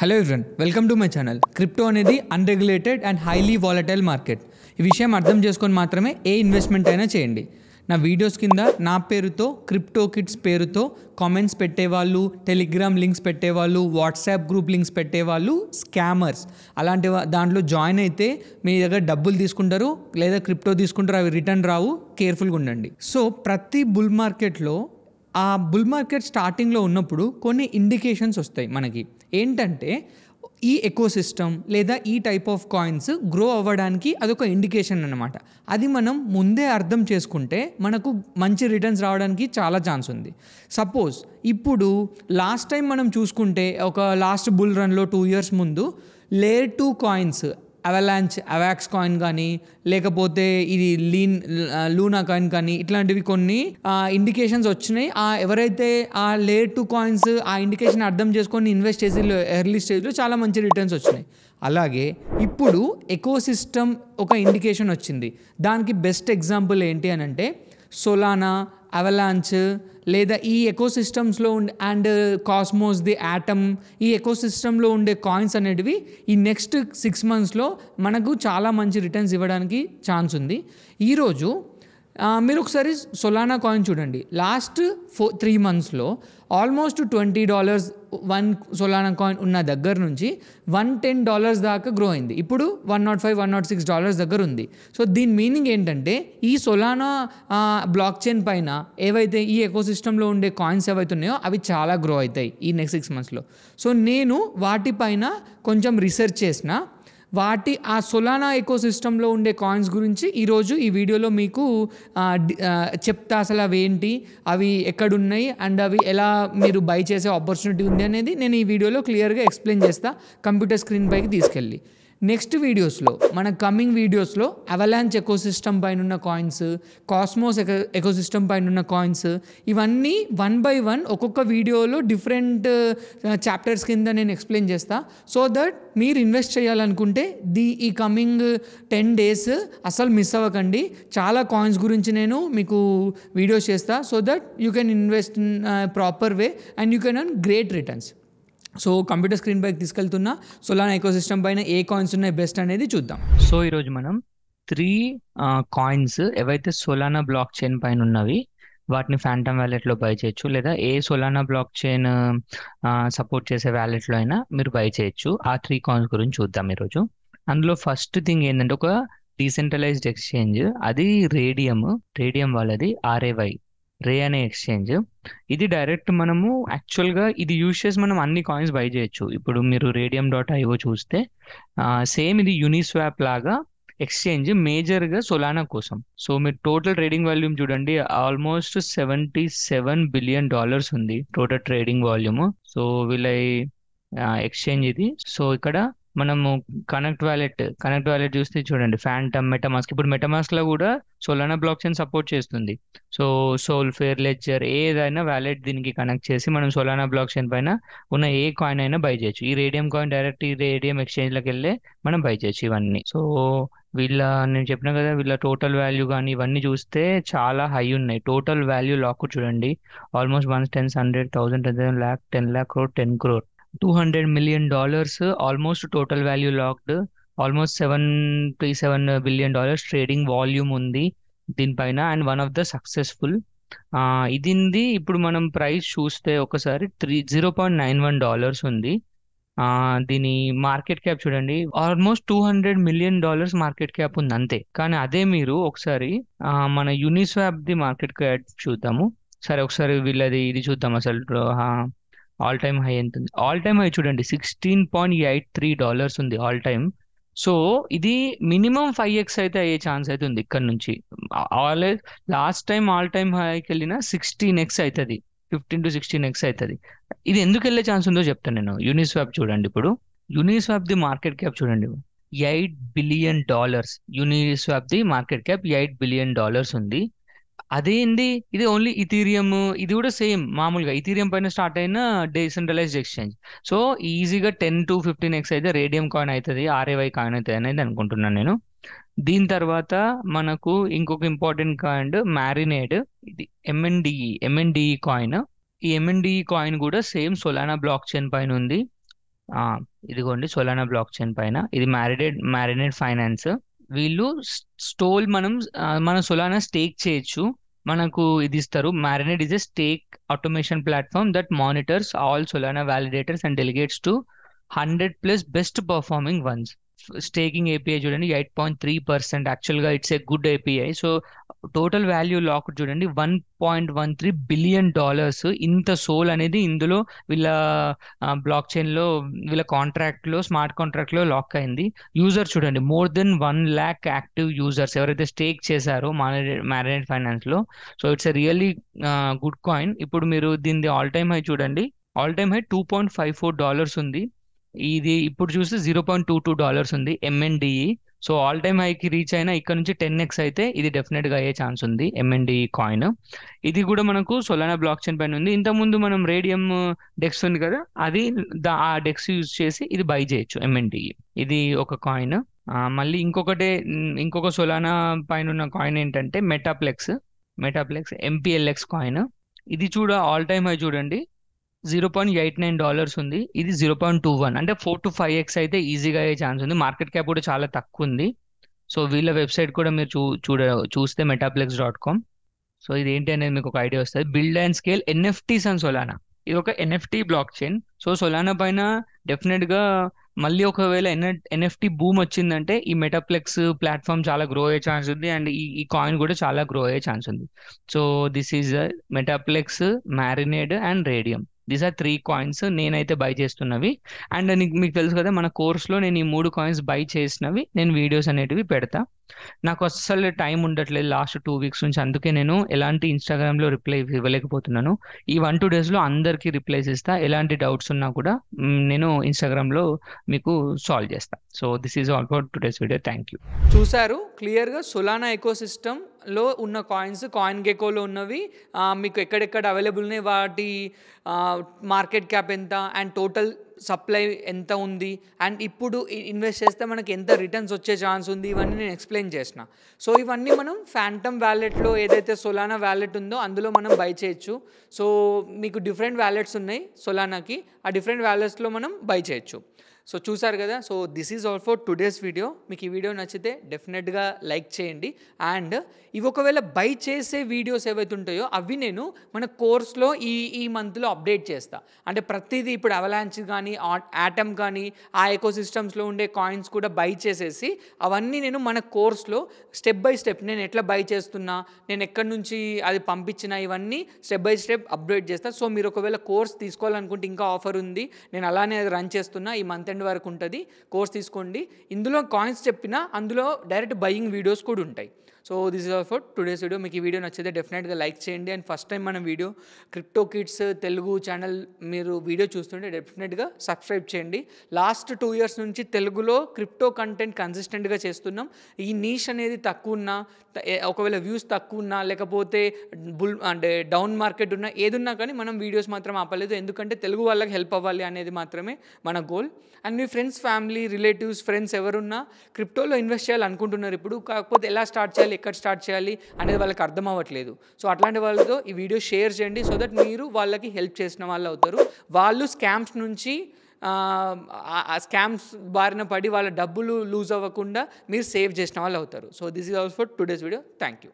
Hello everyone welcome to my channel crypto అనేది unregulated and highly volatile market ఈ విషయం అర్థం చేసుకొని మాత్రమే ఏ ఇన్వెస్ట్మెంట్ అయినా చేయండి నా వీడియోస్ కింద నా పేరుతో క్రిప్టో కిట్స్ పేరుతో కామెంట్స్ పెట్టేవాళ్ళు టెలిగ్రామ్ లింక్స్ పెట్టేవాళ్ళు వాట్సాప్ గ్రూప్ లింక్స్ పెట్టేవాళ్ళు స్కామర్స్ అలాంటి దాంట్లో జాయిన్ అయితే మీ దగ్గర డబ్బులు తీసుకుంటారు లేదా క్రిప్టో తీసుకుంటారు అవి రిటర్న్ రావు కేర్ఫుల్గా ఉండండి సో ప్రతి బుల్ మార్కెట్లో ఆ బుల్ మార్కెట్ స్టార్టింగ్లో ఉన్నప్పుడు కొన్ని ఇండికేషన్స్ వస్తాయి మనకి ఏంటంటే ఈ ఎకోసిస్టమ్ లేదా ఈ టైప్ ఆఫ్ కాయిన్స్ గ్రో అవ్వడానికి అదొక ఇండికేషన్ అనమాట అది మనం ముందే అర్థం చేసుకుంటే మనకు మంచి రిటర్న్స్ రావడానికి చాలా ఛాన్స్ ఉంది సపోజ్ ఇప్పుడు లాస్ట్ టైం మనం చూసుకుంటే ఒక లాస్ట్ బుల్ రన్లో టూ ఇయర్స్ ముందు layer two coins Avalanche AVAX coin కానీ లేకపోతే ఇది లీన్ లూనా కాయిన్ కానీ ఇట్లాంటివి కొన్ని ఇండికేషన్స్ వచ్చినాయి ఆ ఎవరైతే ఆ లేయర్ టు కాయిన్స్ ఆ ఇండికేషన్ అర్థం చేసుకొని ఇన్వెస్ట్ చేసి ఎర్లీ స్టేజ్లో చాలా మంచి రిటర్న్స్ వచ్చినాయి అలాగే ఇప్పుడు ఎకోసిస్టమ్ ఒక ఇండికేషన్ వచ్చింది దానికి బెస్ట్ ఎగ్జాంపుల్ ఏంటి అని అంటే సోలానా అవలాంచ్ లేదా ఈ ఎకో సిస్టమ్స్లో ఉండే అండ్ కాస్మోస్ ది యాటమ్ ఈ ఎకోసిస్టంలో ఉండే కాయిన్స్ అనేటివి ఈ నెక్స్ట్ సిక్స్ మంత్స్లో మనకు చాలా మంచి రిటర్న్స్ ఇవ్వడానికి ఛాన్స్ ఉంది ఈరోజు మీరు ఒకసారి సొలానా కాయిన్ చూడండి లాస్ట్ ఫోర్ త్రీ మంత్స్లో almost twenty dollars one Solana coin ఉన్న దగ్గర నుంచి వన్ టెన్ డాలర్స్ దాకా గ్రో అయింది ఇప్పుడు one nought five one nought six dollars దగ్గర ఉంది సో దీని మీనింగ్ ఏంటంటే ఈ సొలానా బ్లాక్ చైన్ పైన ఏవైతే ఈ ఎకోసిస్టంలో ఉండే కాయిన్స్ ఏవైతే ఉన్నాయో అవి చాలా గ్రో అవుతాయి ఈ నెక్స్ట్ సిక్స్ మంత్స్లో సో నేను వాటిపైన కొంచెం రీసెర్చ్ చేసిన వాటి ఆ సొలానా ఎకోసిస్టంలో ఉండే కాయిన్స్ గురించి ఈరోజు ఈ వీడియోలో మీకు చెప్తా అసలు అవి ఏంటి అవి ఎక్కడున్నాయి అండ్ అవి ఎలా మీరు బై చేసే ఆపర్చునిటీ ఉంది అనేది నేను ఈ వీడియోలో క్లియర్గా ఎక్స్ప్లెయిన్ చేస్తా కంప్యూటర్ స్క్రీన్ పైకి తీసుకెళ్ళి నెక్స్ట్ వీడియోస్లో మన కమింగ్ వీడియోస్లో అవలాంచ్ ఎకోసిస్టమ్ పైన ఉన్న కాయిన్స్ కాస్మోస్ ఎకో ఎకోసిస్టమ్ పైన ఉన్న కాయిన్స్ ఇవన్నీ వన్ బై వన్ ఒక్కొక్క వీడియోలో డిఫరెంట్ చాప్టర్స్ కింద నేను ఎక్స్ప్లెయిన్ చేస్తా సో దట్ మీరు ఇన్వెస్ట్ చేయాలనుకుంటే ది ఈ కమింగ్ టెన్ డేస్ అసలు మిస్ అవ్వకండి చాలా కాయిన్స్ గురించి నేను మీకు వీడియోస్ చేస్తా so that you can invest in proper way and you can earn great returns so computer screen పైకి తీసుకెళ్తున్న ఎకో సిస్టమ్ పైన ఏ కాయిన్స్ ఉన్నాయి బెస్ట్ అనేది చూద్దాం సో ఈరోజు మనం త్రీ కాయిన్స్ ఏవైతే సొలానా బ్లాక్ చైన్ పైన ఉన్నవి వాటిని ఫ్యాంటమ్ వ్యాలెట్ లో బై చేయొచ్చు లేదా ఏ సొలానా బ్లాక్ చైన్ సపోర్ట్ చేసే వ్యాలెట్ లో అయినా మీరు బై చేయొచ్చు ఆ త్రీ కాయిన్స్ గురించి చూద్దాం ఈరోజు అందులో ఫస్ట్ థింగ్ ఏంటంటే ఒక డీసెంట్రలైజ్డ్ ఎక్స్చేంజ్ అది రేడియం రేడియం వాళ్ళది ఆర్ఏవై రే అనే ఎక్స్చేంజ్ ఇది డైరెక్ట్ మనము యాక్చువల్గా ఇది యూజ్ చేసి మనం అన్ని కాయిన్స్ బై చేయొచ్చు ఇప్పుడు మీరు రేడియం డాట్ ఐఓ చూస్తే సేమ్ ఇది యూనిస్వాప్ లాగా ఎక్స్చేంజ్ మేజర్గా సొలానా కోసం సో మీరు టోటల్ ట్రేడింగ్ వాల్యూమ్ చూడండి almost seventy seven billion dollars ఉంది టోటల్ ట్రేడింగ్ వాల్యూమ్ సో వీళ్ళ ఎక్స్చేంజ్ ఇది సో ఇక్కడ మనము కనెక్ట్ వ్యాలెట్ కనెక్ట్ వ్యాలెట్ చూస్తే చూడండి ఫ్యాంటమ్ మెటమాస్క్ ఇప్పుడు మెటమాస్క్ లో కూడా సోలానా బ్లాక్ చైన్ సపోర్ట్ చేస్తుంది సో సోల్ ఫేర్ లెచ్చర్ ఏదైనా వ్యాలెట్ దీనికి కనెక్ట్ చేసి మనం సోలానా బ్లాక్ చైన్ పైన ఉన్న ఏ కాయిన్ అయినా బై చేయొచ్చు ఈ రేడియం కాయిన్ డైరెక్ట్ ఈ రేడియం ఎక్స్చేంజ్ లోకి వెళ్ళే మనం బై చేయొచ్చు ఇవన్నీ సో వీళ్ళ నేను చెప్పిన కదా వీళ్ళ టోటల్ వాల్యూ కానీ ఇవన్నీ చూస్తే చాలా హై ఉన్నాయి టోటల్ వాల్యూ లాక్ చూడండి almost one tens hundred thousand ten lakh ten lakh crore ten crore two hundred million dollars almost total value locked almost seven three seven billion dollars trading volume ఉంది దీనిపైన and one of the successful ఇదింది ఇప్పుడు మనం price చూస్తే ఒకసారి three zero point nine one dollars ఉంది దీని market cap చూడండి almost two hundred million dollars market cap ఉంది అంతే కానీ అదే మీరు ఒకసారి మన యూనిస్వాప్ది ది మార్కెట్ క్యాప్ చూద్దాము సరే ఒకసారి వీళ్ళది ఇది చూద్దాం అసలు ఆల్ టైమ్ హై ఎంత ఉంది ఆల్ టైమ్ హై చూడండి sixteen point eight three dollars ఉంది ఆల్ టైమ్ సో ఇది మినిమం ఫైవ్ ఎక్స్ అయితే అయ్యే ఛాన్స్ అయితే ఉంది ఇక్కడ నుంచి all last time all time హైకి వెళ్ళిన సిక్స్టీన్ ఎక్స్ అవుతుంది ఫిఫ్టీన్ టు సిక్స్టీన్ ఎక్స్ అవుతుంది ఇది ఎందుకు వెళ్ళే ఛాన్స్ ఉందో చెప్తాను నేను యూనిస్వాప్ చూడండి ఇప్పుడు యూనిస్వాప్ ది మార్కెట్ క్యాప్ చూడండి eight billion dollars Uniswap the market cap eight billion dollars ఉంది అదేంది ఇది ఓన్లీ ఇథీరియం ఇది కూడా సేమ్ మామూలుగా ఇథీరియం పైన స్టార్ట్ అయిన డీసెంట్రలైజ్డ్ ఎక్స్చేంజ్ సో ఈజీగా టెన్ టు ఫిఫ్టీన్ ఎక్స్ అయితే రేడియం కాయిన్ అవుతుంది ఆర్ఏవై కాయిన్ అవుతుంది అనేది అనుకుంటున్నాను నేను దీని తర్వాత మనకు ఇంకొక ఇంపార్టెంట్ కాయిన్ మ్యారినేడ్ ఇది ఎంఎన్డిఈ ఎంఎన్డిఈ కాయిన్ ఈ ఎంఎన్డిఈ కాయిన్ e కూడా సేమ్ సొలానా బ్లాక్ చైన్ పైన ఉంది ఇదిగోండి సొలానా బ్లాక్ చైన్ పైన ఇది మ్యారినేడ్ మ్యారినేడ్ ఫైనాన్స్ వీళ్ళు స్టోల్ మనం మన సొలానా స్టేక్ చేయొచ్చు మనకు ఇది ఇస్తారు Marinade is a stake automation platform that monitors all Solana validators and delegates to hundred plus best performing ones staking API చూడండి ఎయిట్ పాయింట్ త్రీ పర్సెంట్ యాక్చువల్గా it's a good API so total value lock చూడండి one point one three billion dollars ఇంత SOL అనేది ఇందులో వీళ్ళ block చైన్లో వీళ్ళ కాంట్రాక్ట్లో స్మార్ట్ కాంట్రాక్ట్లో లాక్ అయింది యూజర్ చూడండి more than one lakh active users ఎవరైతే స్టేక్ చేశారో మ్యారినేట్ ఫైనాన్స్లో so it's a really good coin ఇప్పుడు మీరు దీనిది ఆల్ టైమ్ హై చూడండి all time high two point five four dollars ఉంది ఇది ఇప్పుడు చూస్తే zero point two two dollars ఉంది MNDE e. So all time హైకి రీచ్ అయినా ఇక్కడ నుంచి టెన్ ఎక్స్ అయితే ఇది డెఫినెట్గా అయ్యే ఛాన్స్ ఉంది ఎంఎన్డిఈ e కాయిన్ ఇది కూడా మనకు సొలానా బ్లాక్ చైన్ పైన ఉంది ఇంతకుముందు మనం రేడియం డెక్స్ ఉంది కదా అది ఆ డెక్స్ యూజ్ చేసి ఇది బై చేయొచ్చు ఎంఎన్డిఈ e. ఇది ఒక కాయిన్ మళ్ళీ ఇంకొకటి ఇంకొక సొలానా పైన ఉన్న కాయిన్ ఏంటంటే మెటాప్లెక్స్ మెటాప్లెక్స్ ఎంపీఎల్ఎక్స్ కాయిన్ ఇది చూడ ఆల్ టైమ్ హై చూడండి zero point eight nine dollars ఉంది ఇది జీరో పాయింట్ టూ వన్ అంటే ఫోర్ టు ఫైవ్ ఎక్స్ అయితే ఈజీగా అయ్యే ఛాన్స్ ఉంది మార్కెట్ క్యాప్ కూడా చాలా తక్కువ ఉంది సో వీళ్ళ వెబ్సైట్ కూడా మీరు చూ చూడ చూస్తే మెటాప్లెక్స్ డాట్ కామ్ సో ఇది ఏంటి అనేది మీకు ఒక ఐడియా వస్తుంది build and scale NFTs and Solana ఇది ఒక NFT blockchain so Solana పైన డెఫినెట్గా మళ్ళీ ఒకవేళ ఎన్ ఎన్ఎఫ్టీ బూమ్ వచ్చిందంటే ఈ మెటాప్లెక్స్ ప్లాట్ఫామ్ చాలా గ్రో అయ్యే ఛాన్స్ ఉంది అండ్ ఈ ఈ కాయిన్ కూడా చాలా గ్రో అయ్యే ఛాన్స్ ఉంది so this is Metaplex Marinade and Raydium these are three coins నేనైతే బై చేస్తున్నవి అండ్ మీకు తెలుసు కదా మన కోర్స్లో నేను ఈ మూడు కాయిన్స్ బై చేసినవి నేను వీడియోస్ అనేటివి పెడతా నాకు అస్సలు టైం ఉండట్లేదు లాస్ట్ టూ వీక్స్ నుంచి అందుకే నేను ఎలాంటి ఇన్స్టాగ్రామ్లో రిప్లై ఇవ్వలేకపోతున్నాను ఈ వన్ టూ డేస్లో అందరికీ రిప్లైస్ ఇస్తా ఎలాంటి డౌట్స్ ఉన్నా కూడా నేను ఇన్స్టాగ్రామ్లో మీకు సాల్వ్ చేస్తా so this is all for today's video thank you చూసారు క్లియర్గా సులానా ఎకో లో ఉన్న కాయిన్స్ కాయిన్ గెకోలో ఉన్నవి మీకు ఎక్కడెక్కడ అవైలబుల్ ఉన్నాయి వాటి మార్కెట్ క్యాప్ ఎంత అండ్ టోటల్ సప్లై ఎంత ఉంది అండ్ ఇప్పుడు ఇన్వెస్ట్ చేస్తే మనకి ఎంత రిటర్న్స్ వచ్చే ఛాన్స్ ఉంది ఇవన్నీ నేను ఎక్స్ప్లెయిన్ చేసిన సో ఇవన్నీ మనం ఫ్యాంటమ్ వ్యాలెట్లో ఏదైతే సొలానా వ్యాలెట్ ఉందో అందులో మనం బై చేయొచ్చు సో మీకు డిఫరెంట్ వ్యాలెట్స్ ఉన్నాయి సొలానాకి ఆ డిఫరెంట్ వ్యాలెట్స్లో మనం బై చేయొచ్చు సో చూసారు కదా so this is all for today's video మీకు ఈ వీడియో నచ్చితే డెఫినెట్గా లైక్ చేయండి అండ్ ఇవి ఒకవేళ బై చేసే వీడియోస్ ఏవైతే ఉంటాయో అవి నేను మన కోర్స్లో ఈ ఈ మంత్లో అప్డేట్ చేస్తాను అంటే ప్రతిదీ ఇప్పుడు అవలాంచ్ కానీ ఆటమ్ కానీ ఆ ఎకోసిస్టమ్స్లో ఉండే కాయిన్స్ కూడా బై చేసేసి అవన్నీ నేను మన కోర్స్లో స్టెప్ బై స్టెప్ నేను ఎట్లా బై చేస్తున్నా నేను ఎక్కడి నుంచి అది పంపించిన ఇవన్నీ స్టెప్ బై స్టెప్ అప్డేట్ చేస్తాను సో మీరు ఒకవేళ కోర్స్ తీసుకోవాలనుకుంటే ఇంకా ఆఫర్ ఉంది నేను అలానే రన్ చేస్తున్నా ఈ మంత్ ఎండ్ వరకు ఉంటుంది కోర్స్ తీసుకోండి ఇందులో కాయిన్స్ చెప్పినా అందులో డైరెక్ట్ బయింగ్ వీడియోస్ కూడా ఉంటాయి so this is all for today's video మీకు ఈ వీడియో నచ్చితే డెఫినెట్గా లైక్ చేయండి అండ్ ఫస్ట్ టైం మనం video crypto kids Telugu channel మీరు వీడియో చూస్తుంటే డెఫినెట్గా సబ్స్క్రైబ్ చేయండి లాస్ట్ టూ ఇయర్స్ నుంచి తెలుగులో క్రిప్టో కంటెంట్ కన్సిస్టెంట్గా చేస్తున్నాం ఈ నీష్ అనేది తక్కువ ఉన్నా ఒకవేళ వ్యూస్ తక్కువ ఉన్నా లేకపోతే బుల్ అంటే డౌన్ మార్కెట్ ఉన్నా ఏదున్నా కానీ మనం వీడియోస్ మాత్రం ఆపలేదు ఎందుకంటే తెలుగు వాళ్ళకి హెల్ప్ అవ్వాలి అనేది మాత్రమే మన గోల్ అండ్ మీ ఫ్రెండ్స్ ఫ్యామిలీ రిలేటివ్స్ ఫ్రెండ్స్ ఎవరున్నా క్రిప్టోలో ఇన్వెస్ట్ చేయాలనుకుంటున్నారు ఇప్పుడు కాకపోతే ఎలా స్టార్ట్ చేయాలి ఎక్కడ స్టార్ట్ చేయాలి అనేది వాళ్ళకి అర్థం అవ్వట్లేదు సో అట్లాంటి వాళ్ళతో ఈ వీడియో షేర్ చేయండి సో దట్ మీరు వాళ్ళకి హెల్ప్ చేసిన వాళ్ళు అవుతారు వాళ్ళు స్కామ్స్ నుంచి ఆ స్కామ్స్ బారిన పడి వాళ్ళ డబ్బులు లూజ్ అవ్వకుండా మీరు సేవ్ చేసిన వాళ్ళు అవుతారు so this is for today's video thank you